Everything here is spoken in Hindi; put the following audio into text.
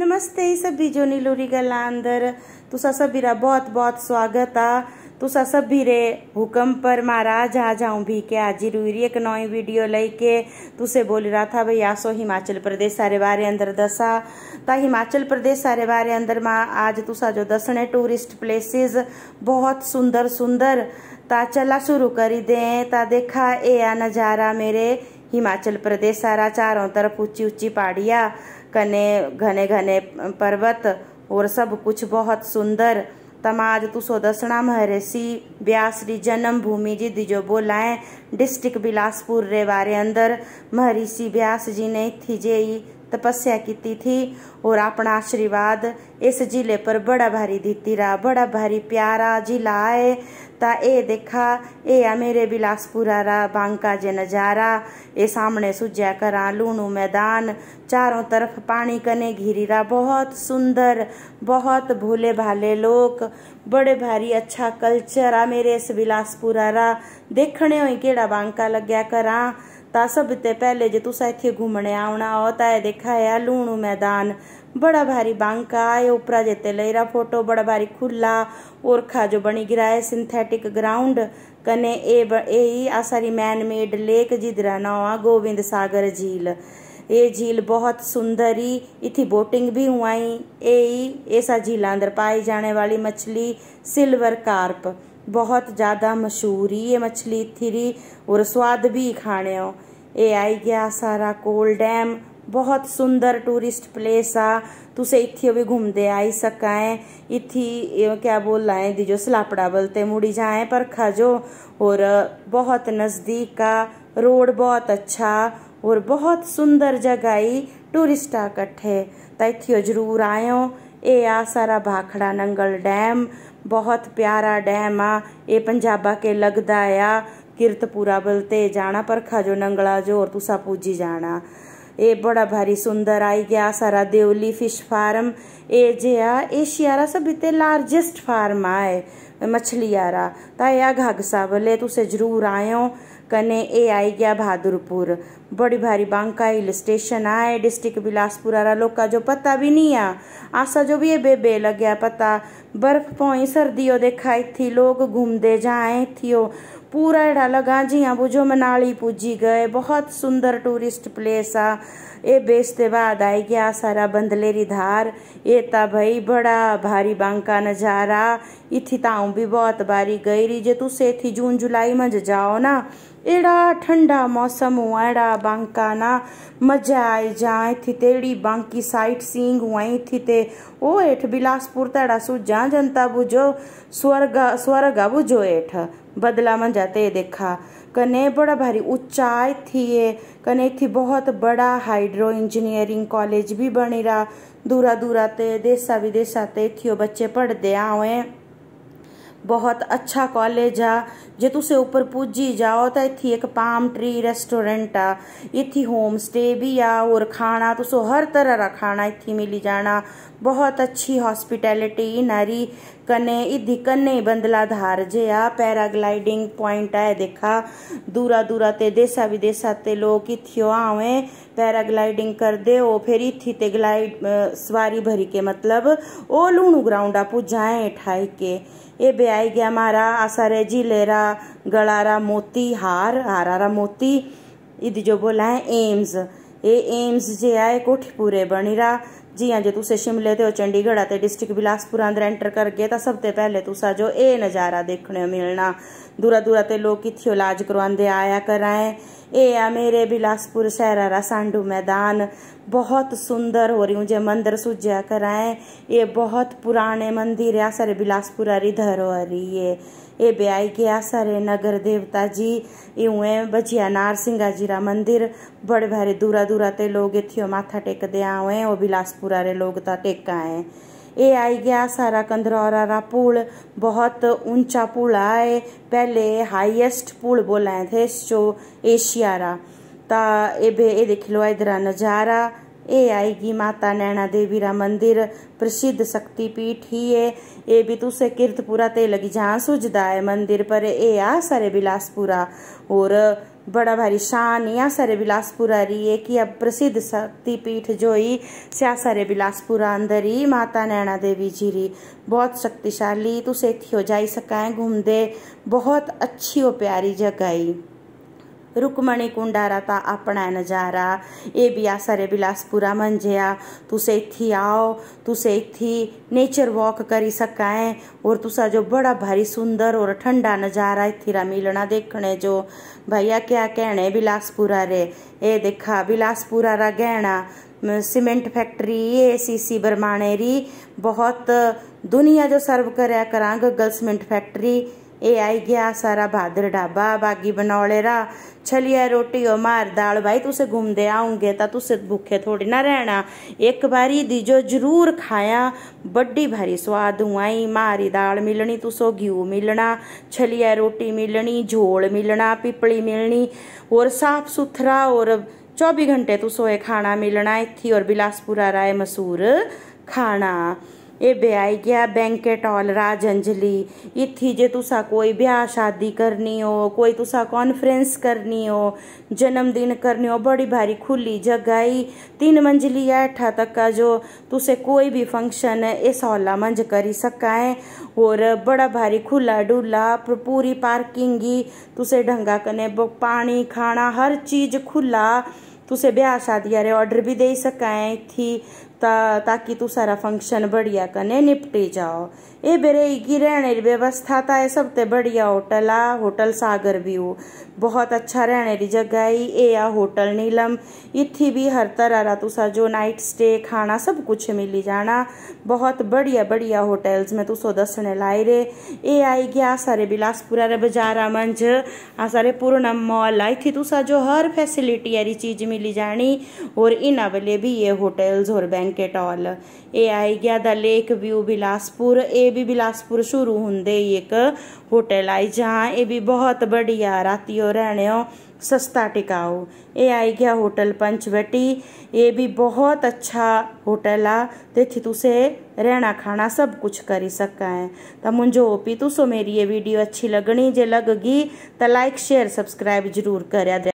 ನಮಸ್ತೆ गला अंदर तुसा सभी रा बहुत बहुत स्वागत आ तुसा सभी रे हुक्म पर महाराज आ जाऊँ भी के आज रूरी एक नई वीडियो लेके तुसे बोल रहा था भाई आसो हिमाचल प्रदेश सारे बारे अंदर दसा ता हिमाचल प्रदेश सारे बारे अंदर माँ आज तुसा जो दसने टूरिस्ट प्लेसेस बहुत सुंदर सुंदर ता चला शुरू करी दे ता देखा ए आ नज़ारा मेरे हिमाचल प्रदेश सारा चारों तरफ ऊंची ऊंची पहाड़िया कने घने घने पर्वत और सब कुछ बहुत सुंदर तमाज तु सोदसणा महर्षि व्यास री जन्म भूमि जी दिजो बोलाएं डिस्ट्रिक्ट बिलासपुर रे बारे अंदर महर्षि व्यास जी ने थी जे तपस्या की थी और अपना आशीर्वाद इस जिले पर बड़ा भारी दीती रहा बड़ा भारी प्यारा जिला है ता ए देखा ए आ मेरे बिलासपुरा रा बांका जे नजारा ए सामने सुजा करा लूणू मैदान चारों तरफ पानी कने घिरी रा बहुत सुंदर बहुत भोले भाले लोग बड़े भारी अच्छा कल्चर आ मेरे इस बिलासपुरा रा देखने केड़ा बांका लग करा ता सब ते पहले जे तुसा इथे घूमने आवना हो देखा है लूणू मैदान बड़ा भारी बांका ये उपरा जेते लेरा फोटो बड़ा भारी खुला ओरखा जो बनी गिरा है सिंथेटिक ग्राउंड कने ए ब, ए आसारी मैन मेड लेक जिधरा नवा गोविंद सागर झील ये झील बहुत सुंदर सुंदरी इथी बोटिंग भी हुआ ए ही ऐसा झील अंदर पाई जाने वाली मछली सिल्वर कार्प बहुत ज़्यादा मशहूर ही ये मछली थी और स्वाद भी खाने हो ये आई गया सारा कोल डैम बहुत सुंदर टूरिस्ट प्लेस आ तुसे इतियो भी घूमते आई सकाएं इथी क्या बोल रहा है जो सलापड़ा बलते मुड़ी जाए पर खजो और बहुत नज़दीक का रोड बहुत अच्छा और बहुत सुंदर जगह ही टूरिस्ट आकट है तो जरूर आयो ए आ सारा भाखड़ा नंगल डैम बहुत प्यारा डैम आ ये पंजाबा के लगता आ किरतपुरा बलते जाना पर जो नंगला जो और तुसा पूजी जाना ये बड़ा भारी सुंदर आई गया सारा देवली फिश फार्म ए जे आ रा सब इतने लार्जेस्ट फार्म आए रहा ता या घागसा बोले तुसे जरूर आयो कने ए आई गया बहादुरपुर बड़ी भारी बांका हिल स्टेशन आए डिस्ट्रिक्ट बिलासपुर आरा लोग का जो पता भी नहीं आ आशा जो भी है बेबे लग गया पता बर्फ पोई सर्दियों देखा थी लोग घूमते जाए थियो पूरा लगा जी हाँ बुझो मनाली पूजी गए बहुत सुंदर टूरिस्ट प्लेस आ ये बेचते बाद आई गया सारा बंदलेरी धार ये ता भाई बड़ा भारी बांका नज़ारा इथी ताऊ भी बहुत बारी गई रही जे तू से थी जून जुलाई में जाओ ना एड़ा ठंडा मौसम हुआ एड़ा बांका ना मजा आई जाए थी तेड़ी बांकी साइट सींग हुआ थी ते ओ एठ बिलासपुर तेड़ा सु जा जनता बुझो स्वर्ग स्वर्ग बुझो एठ जाते જાતે देखा कने बड़ा भारी ऊंचाई थी ये कने एक थी बहुत बड़ा हाइड्रो इंजीनियरिंग कॉलेज भी बनी रहा दूरा दूरा ते देशा विदेशा ते थियो बच्चे पढ़ते आवे बहुत अच्छा कॉलेज आ जे तुसे ऊपर पूजी जाओ तो इथी एक पाम ट्री रेस्टोरेंट आ इथी होम स्टे भी आ और खाना तुसो हर तरह का खाना इथी मिली जाना बहुत अच्छी हॉस्पिटैलिटी नारी कने इधि कने बंदला धार आ पैराग्लाइडिंग पॉइंट है देखा दूरा दूरा ते देसा विदेशा ते लोग इथियो आवे पैराग्लाइडिंग कर दे ओ फिर इथी ते ग्लाइड सवारी भरी के मतलब ओ लूणू ग्राउंड आपू जाए ठाई के ए बे आई गया मारा रे जी लेरा गलारा मोती हार हारा मोती इध जो बोला है एम्स एम्स ਏਮਸ ਜੇ कोठीपुरे ਇਹ रहा ਬਣਿਰਾ जिया जो तुसे शिमले तो चंडीगढ़ डिस्ट्रिक्ट बिलासपुर अंदर एंटर करगे तो सब ते पहले तुसा जो ए नज़ारा देखने मिलना दूरा दूरा ते लोग इथियो इलाज करवाते आया कराएं ए आ मेरे बिलासपुर शहर रा सांडू मैदान बहुत सुंदर हो रही जो मंदिर सूझा कराएं ये बहुत पुराने मंदिर है सारे बिलासपुर री धरोहरी है गया सारे नगर देवता जी इं इवें बजिया नारसिंगा जी रा मंदिर बड़े भारे दूरा दूरा ते लोग इथियो माथा टेक दिया हुए और बिलासपुरा रे लोग ता टेक आए ये आई गया सारा कंदरौरा रा पुल बहुत ऊंचा पुल आए पहले हाईएस्ट पुल बोलाए थे जो एशिया रा ता ए बे ए देख लो इधरा नजारा ये आएगी माता नैना देवी ਦਾ मंदिर प्रसिद्ध शक्तिपीठ ही है ये भी तुसे कीर्तपुरा ते लगी जहाँ सुझदा है मंदिर पर ये आ सारे बिलासपुरा और बड़ा भारी शान या सारे बिलासपुरा रही है कि अब प्रसिद्ध शक्तिपीठ जो ही स्या सारे बिलासपुरा अंदर ही माता नैना देवी जी री बहुत शक्तिशाली तुसे इत हो जाई सका घूम दे बहुत अच्छी और प्यारी जगह ही रुकमणी રૂકમણી કુંડારાતા આપણા નજારા એ બિયાસરે બિલાસપુરા મંજયા तुस સેથી आओ तुस इथी नेचर वॉक सका है और तुसा जो बड़ा भारी सुंदर और ठंडा नजारा इथिरा मिलना देखने जो भैया क्या कहने बिलासपुरा रे ये देखा बिलासपुरा रा गहना सीमेंट फैक्ट्री ए सी सी बरमाणे री बहुत दुनिया जो सर्व कराया करा गगल सीमेंट फैक्ट्री ए आई गया सारा भादर ढाबा बागी बनौले रा छलिया रोटी मार दाल भाई तुसे घूम दे ता तुसे भूखे थोड़ी ना रहना एक बारी दीजो जरूर खाया बड़ी भारी स्वाद हुआई मारी दाल मिलनी तुसो घ्यू मिलना छलिया रोटी मिलनी झोल मिलना पिपली मिलनी और साफ सुथरा और चौबीस घंटे तुसो ये खाना मिलना थी और बिलासपुरा राय मसूर खाना ये ભાઈ गया बैंकेट हॉल રાજ अंजलि इत्थी जे तुसा कोई ब्याह शादी करनी हो कोई तुसा कॉन्फ्रेंस करनी हो जन्मदिन करनी हो बड़ी भारी खुली जगह ही तीन मंजिली आठा तक का जो तुसे कोई भी फंक्शन इस हॉला मंज करी सका है और बड़ा भारी खुला डुला पूरी पार्किंग ही तुसे ढंगा कने पानी खाना हर चीज खुला तुसे ब्याह शादी रे ऑर्डर भी दे सका है थी ता, ताकि तू सारा फंक्शन बढ़िया कने निपटी जाओ ए बेरे की रहने की व्यवस्था था है सब ते बढ़िया होटल आ होटल सागर भी हो बहुत अच्छा रहने की जगह ही ए आ होटल नीलम इतनी भी हर तरह रा सा जो नाइट स्टे खाना सब कुछ मिली जाना बहुत बढ़िया बढ़िया होटल्स में तू सो दसने लाए रे ए आई गया सारे बिलासपुरा रे बाजारा मंज आ सारे पूर्णम मॉल आई थी सा जो हर फैसिलिटी यारी चीज मिली जानी और इना वाले भी ये होटल्स और बैंक ब्लैंकेट आल ਇਹ ਆ ਗਿਆ ਦਾ ਲੇਕ ਵਿਊ ਬਿਲਾਸਪੁਰ ਇਹ ਵੀ ਬਿਲਾਸਪੁਰ ਸ਼ੁਰੂ ਹੁੰਦੇ ਹੀ ਇੱਕ ਹੋਟਲ ਆਈ ਜਹਾਂ ਇਹ ਵੀ ਬਹੁਤ ਬੜੀਆ रहने हो सस्ता टिकाऊ ए आई गया होटल पंचवटी ये भी बहुत अच्छा होटल आ तेथी तुसे रहना खाना सब कुछ करी सका है तो मुझो ओपी तुसो मेरी ये वीडियो अच्छी लगनी जे लगगी तो लाइक शेयर सब्सक्राइब जरूर कर